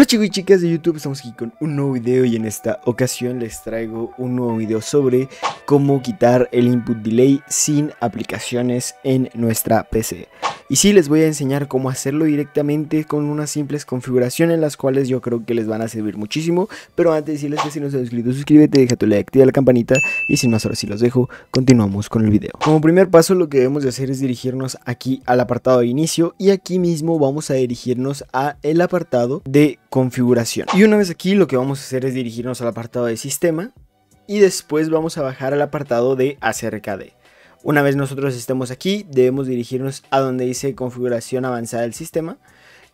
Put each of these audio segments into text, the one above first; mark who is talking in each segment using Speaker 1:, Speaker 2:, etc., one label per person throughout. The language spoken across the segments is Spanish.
Speaker 1: Hola chicos y chicas de YouTube, estamos aquí con un nuevo video y en esta ocasión les traigo un nuevo video sobre cómo quitar el input delay sin aplicaciones en nuestra PC. Y sí, les voy a enseñar cómo hacerlo directamente con unas simples configuraciones, las cuales yo creo que les van a servir muchísimo. Pero antes de decirles que si no se han suscrito, suscríbete, deja tu like, activa la campanita y sin más ahora sí los dejo, continuamos con el video. Como primer paso lo que debemos de hacer es dirigirnos aquí al apartado de inicio y aquí mismo vamos a dirigirnos a el apartado de configuración. Y una vez aquí lo que vamos a hacer es dirigirnos al apartado de sistema y después vamos a bajar al apartado de acerca de. Una vez nosotros estemos aquí, debemos dirigirnos a donde dice configuración avanzada del sistema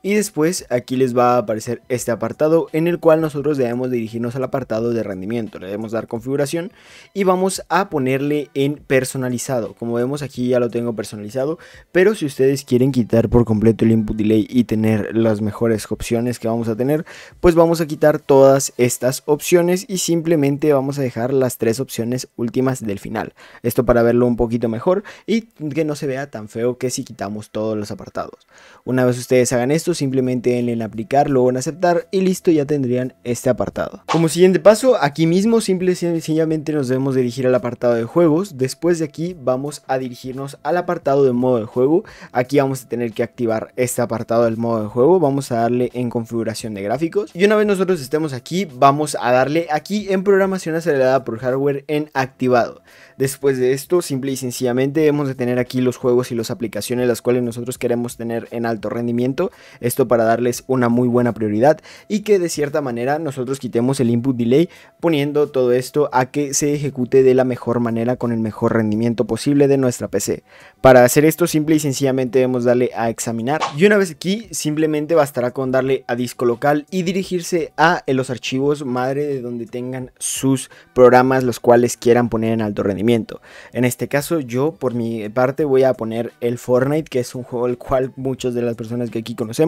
Speaker 1: y después aquí les va a aparecer este apartado en el cual nosotros debemos dirigirnos al apartado de rendimiento. Le debemos dar configuración y vamos a ponerle en personalizado. Como vemos aquí ya lo tengo personalizado, pero si ustedes quieren quitar por completo el input delay y tener las mejores opciones que vamos a tener, pues vamos a quitar todas estas opciones y simplemente vamos a dejar las tres opciones últimas del final. Esto para verlo un poquito mejor y que no se vea tan feo que si quitamos todos los apartados. Una vez ustedes hagan esto, simplemente denle en aplicar, luego en aceptar y listo ya tendrían este apartado. Como siguiente paso, aquí mismo simple y sencillamente nos debemos dirigir al apartado de juegos, después de aquí vamos a dirigirnos al apartado de modo de juego, aquí vamos a tener que activar este apartado del modo de juego, vamos a darle en configuración de gráficos y una vez nosotros estemos aquí vamos a darle aquí en programación acelerada por hardware en activado. Después de esto, simple y sencillamente debemos de tener aquí los juegos y las aplicaciones las cuales nosotros queremos tener en alto rendimiento esto para darles una muy buena prioridad y que de cierta manera nosotros quitemos el input delay poniendo todo esto a que se ejecute de la mejor manera con el mejor rendimiento posible de nuestra PC. Para hacer esto simple y sencillamente debemos darle a examinar y una vez aquí simplemente bastará con darle a disco local y dirigirse a los archivos madre de donde tengan sus programas los cuales quieran poner en alto rendimiento. En este caso yo por mi parte voy a poner el Fortnite que es un juego el cual muchas de las personas que aquí conocemos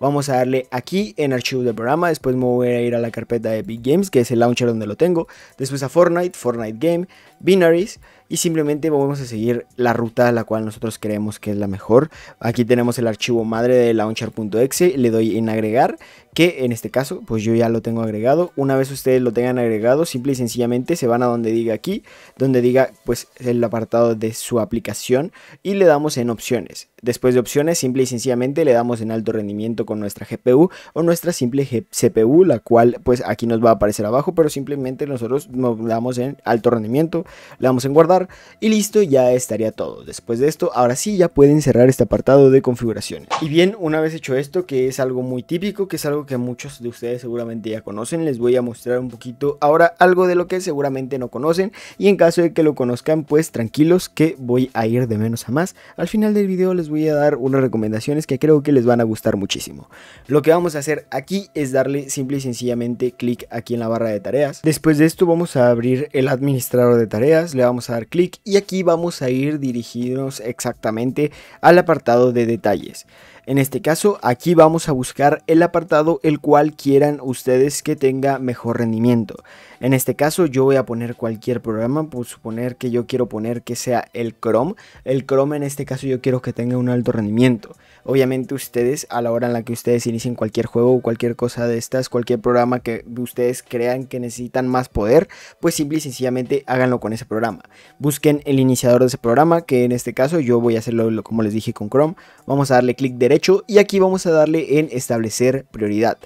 Speaker 1: vamos a darle aquí en archivo de programa, después me voy a ir a la carpeta de Big Games, que es el launcher donde lo tengo, después a Fortnite, Fortnite Game, Binaries, y simplemente vamos a seguir la ruta a la cual nosotros creemos que es la mejor. Aquí tenemos el archivo madre de launcher.exe, le doy en agregar que en este caso pues yo ya lo tengo agregado. Una vez ustedes lo tengan agregado, simple y sencillamente se van a donde diga aquí, donde diga pues el apartado de su aplicación y le damos en opciones. Después de opciones, simple y sencillamente le damos en alto rendimiento con nuestra GPU o nuestra simple CPU, la cual pues aquí nos va a aparecer abajo, pero simplemente nosotros nos damos en alto rendimiento, le damos en guardar y listo, ya estaría todo. Después de esto, ahora sí ya pueden cerrar este apartado de configuración Y bien, una vez hecho esto, que es algo muy típico, que es algo que que muchos de ustedes seguramente ya conocen. Les voy a mostrar un poquito ahora algo de lo que seguramente no conocen. Y en caso de que lo conozcan, pues tranquilos que voy a ir de menos a más. Al final del video les voy a dar unas recomendaciones que creo que les van a gustar muchísimo. Lo que vamos a hacer aquí es darle simple y sencillamente clic aquí en la barra de tareas. Después de esto vamos a abrir el administrador de tareas. Le vamos a dar clic y aquí vamos a ir dirigidos exactamente al apartado de detalles. En este caso, aquí vamos a buscar el apartado el cual quieran ustedes que tenga mejor rendimiento. En este caso, yo voy a poner cualquier programa, por suponer que yo quiero poner que sea el Chrome. El Chrome en este caso yo quiero que tenga un alto rendimiento. Obviamente ustedes, a la hora en la que ustedes inicien cualquier juego o cualquier cosa de estas, cualquier programa que ustedes crean que necesitan más poder, pues simple y sencillamente háganlo con ese programa. Busquen el iniciador de ese programa, que en este caso yo voy a hacerlo como les dije con Chrome. Vamos a darle clic derecho y aquí vamos a darle en establecer prioridad.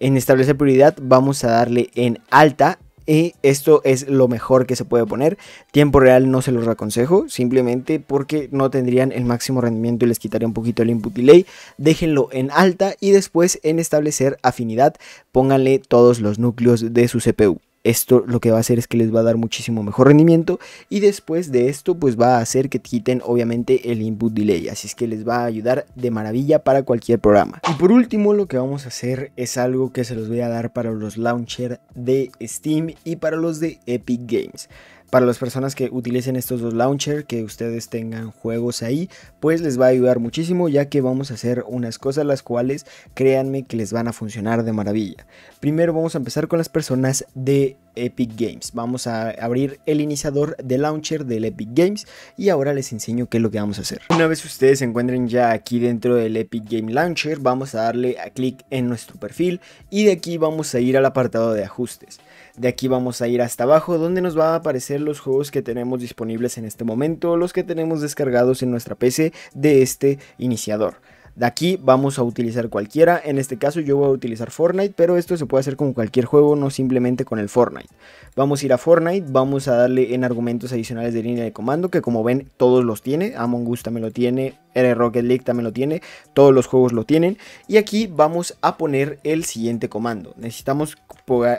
Speaker 1: En establecer prioridad vamos a darle en alta y esto es lo mejor que se puede poner. Tiempo real no se los aconsejo, simplemente porque no tendrían el máximo rendimiento y les quitaría un poquito el input delay. Déjenlo en alta y después en establecer afinidad pónganle todos los núcleos de su CPU esto lo que va a hacer es que les va a dar muchísimo mejor rendimiento y después de esto pues va a hacer que quiten obviamente el input delay, así es que les va a ayudar de maravilla para cualquier programa. Y por último lo que vamos a hacer es algo que se los voy a dar para los launcher de Steam y para los de Epic Games. Para las personas que utilicen estos dos launcher, que ustedes tengan juegos ahí, pues les va a ayudar muchísimo ya que vamos a hacer unas cosas las cuales créanme que les van a funcionar de maravilla. Primero vamos a empezar con las personas de Epic Games. Vamos a abrir el iniciador de launcher del Epic Games y ahora les enseño qué es lo que vamos a hacer. Una vez ustedes se encuentren ya aquí dentro del Epic Game Launcher, vamos a darle a clic en nuestro perfil y de aquí vamos a ir al apartado de ajustes. De aquí vamos a ir hasta abajo donde nos va a aparecer los juegos que tenemos disponibles en este momento, los que tenemos descargados en nuestra PC de este iniciador. De aquí vamos a utilizar cualquiera, en este caso yo voy a utilizar Fortnite, pero esto se puede hacer con cualquier juego, no simplemente con el Fortnite. Vamos a ir a Fortnite, vamos a darle en argumentos adicionales de línea de comando, que como ven todos los tiene, Among Us también lo tiene, Rocket League también lo tiene, todos los juegos lo tienen. Y aquí vamos a poner el siguiente comando. Necesitamos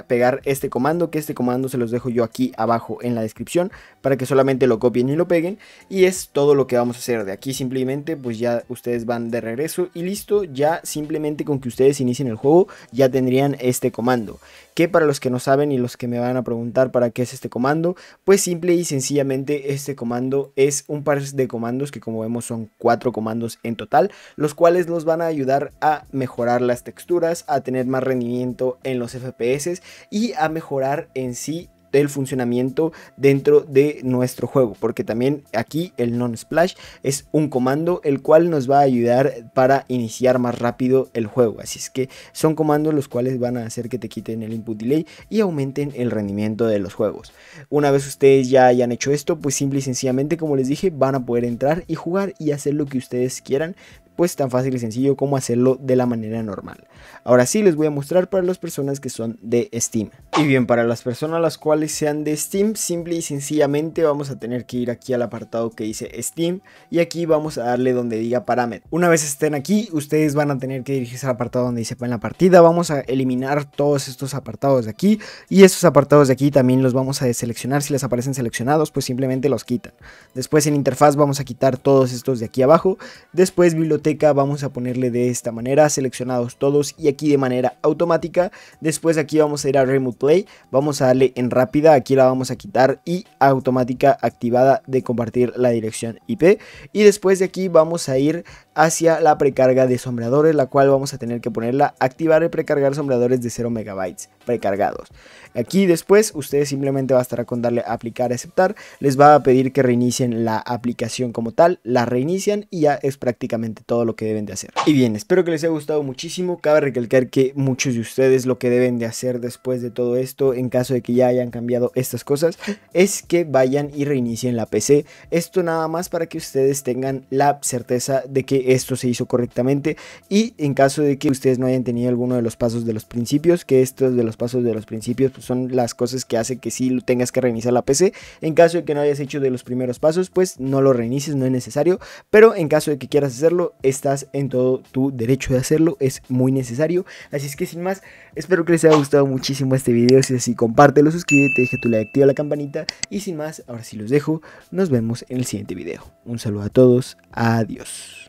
Speaker 1: pegar este comando, que este comando se los dejo yo aquí abajo en la descripción para que solamente lo copien y lo peguen. Y es todo lo que vamos a hacer. De aquí simplemente pues ya ustedes van de regreso y listo. Ya simplemente con que ustedes inicien el juego ya tendrían este comando. Que para los que no saben y los que me van a preguntar para qué es este comando, pues simple y sencillamente este comando es un par de comandos que como vemos son cuatro comandos en total, los cuales nos van a ayudar a mejorar las texturas, a tener más rendimiento en los FPS y a mejorar en sí el funcionamiento dentro de nuestro juego, porque también aquí el non-splash es un comando el cual nos va a ayudar para iniciar más rápido el juego, así es que son comandos los cuales van a hacer que te quiten el input delay y aumenten el rendimiento de los juegos. Una vez ustedes ya hayan hecho esto, pues simple y sencillamente como les dije, van a poder entrar y jugar y hacer lo que ustedes quieran pues tan fácil y sencillo como hacerlo de la manera normal. Ahora sí les voy a mostrar para las personas que son de Steam. Y bien, para las personas las cuales sean de Steam, simple y sencillamente vamos a tener que ir aquí al apartado que dice Steam y aquí vamos a darle donde diga parámetro. Una vez estén aquí, ustedes van a tener que dirigirse al apartado donde dice en la partida, vamos a eliminar todos estos apartados de aquí y estos apartados de aquí también los vamos a deseleccionar, si les aparecen seleccionados pues simplemente los quitan. Después en interfaz vamos a quitar todos estos de aquí abajo, después biblioteca vamos a ponerle de esta manera, seleccionados todos y aquí de manera automática. Después de aquí vamos a ir a Remote Play, vamos a darle en rápida, aquí la vamos a quitar y automática activada de compartir la dirección IP. Y después de aquí vamos a ir hacia la precarga de sombreadores, la cual vamos a tener que ponerla activar y precargar sombradores de 0 megabytes precargados. Aquí después ustedes simplemente bastará con darle a aplicar, aceptar, les va a pedir que reinicien la aplicación como tal, la reinician y ya es prácticamente todo lo que deben de hacer. Y bien, espero que les haya gustado muchísimo, cabe recalcar que muchos de ustedes lo que deben de hacer después de todo esto, en caso de que ya hayan cambiado estas cosas, es que vayan y reinicien la PC, esto nada más para que ustedes tengan la certeza de que esto se hizo correctamente y en caso de que ustedes no hayan tenido alguno de los pasos de los principios, que estos de los pasos de los principios pues, son las cosas que hacen que sí tengas que reiniciar la PC, en caso de que no hayas hecho de los primeros pasos, pues no lo reinicies, no es necesario, pero en caso de que quieras hacerlo, estás en todo tu derecho de hacerlo, es muy necesario, así es que sin más, espero que les haya gustado muchísimo este video, si es así, compártelo, suscríbete, deja tu like, activa la campanita y sin más, ahora sí los dejo, nos vemos en el siguiente video. Un saludo a todos, adiós.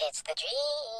Speaker 1: It's the dream.